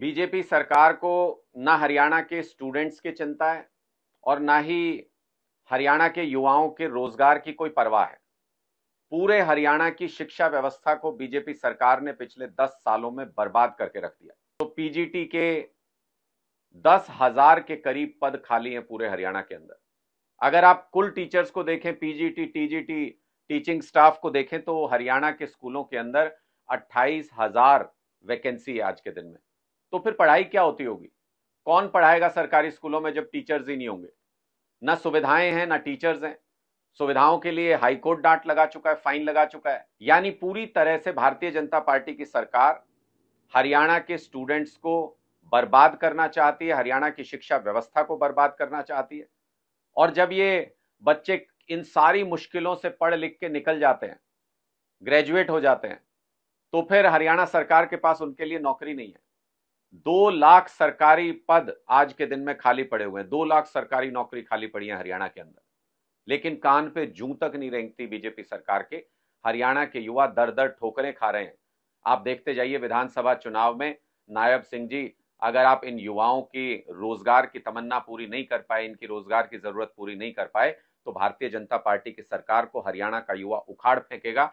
BJP सरकार को ना हरियाणा के स्टूडेंट्स की चिंता है और ना ही हरियाणा के युवाओं के रोजगार की कोई परवाह है पूरे हरियाणा की शिक्षा व्यवस्था को बीजेपी सरकार ने पिछले दस सालों में बर्बाद करके रख दिया तो पीजीटी के दस हजार के करीब पद खाली हैं पूरे हरियाणा के अंदर अगर आप कुल टीचर्स को देखें पीजीटी टीजीटी टीचिंग स्टाफ को देखें तो हरियाणा के स्कूलों के अंदर अट्ठाईस हजार वैकेंसी है आज के दिन में तो फिर पढ़ाई क्या होती होगी कौन पढ़ाएगा सरकारी स्कूलों में जब टीचर्स ही नहीं होंगे ना सुविधाएं हैं ना टीचर्स हैं सुविधाओं के लिए हाईकोर्ट डांट लगा चुका है फाइन लगा चुका है यानी पूरी तरह से भारतीय जनता पार्टी की सरकार हरियाणा के स्टूडेंट्स को बर्बाद करना चाहती है हरियाणा की शिक्षा व्यवस्था को बर्बाद करना चाहती है और जब ये बच्चे इन सारी मुश्किलों से पढ़ लिख के निकल जाते हैं ग्रेजुएट हो जाते हैं तो फिर हरियाणा सरकार के पास उनके लिए नौकरी नहीं है दो लाख सरकारी पद आज के दिन में खाली पड़े हुए हैं दो लाख सरकारी नौकरी खाली पड़ी है हरियाणा के अंदर लेकिन कान पे जू तक नहीं रेंगती बीजेपी सरकार के हरियाणा के युवा दर दर ठोकरें खा रहे हैं आप देखते जाइए विधानसभा चुनाव में नायब सिंह जी अगर आप इन युवाओं की रोजगार की तमन्ना पूरी नहीं कर पाए इनकी रोजगार की जरूरत पूरी नहीं कर पाए तो भारतीय जनता पार्टी की सरकार को हरियाणा का युवा उखाड़ फेंकेगा